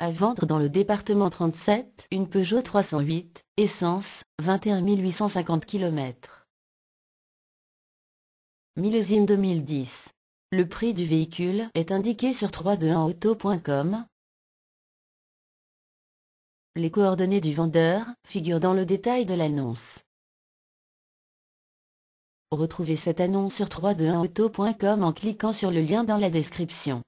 À vendre dans le département 37, une Peugeot 308, essence, 21 850 km. Millésime 2010. Le prix du véhicule est indiqué sur 321auto.com. Les coordonnées du vendeur figurent dans le détail de l'annonce. Retrouvez cette annonce sur 321auto.com en cliquant sur le lien dans la description.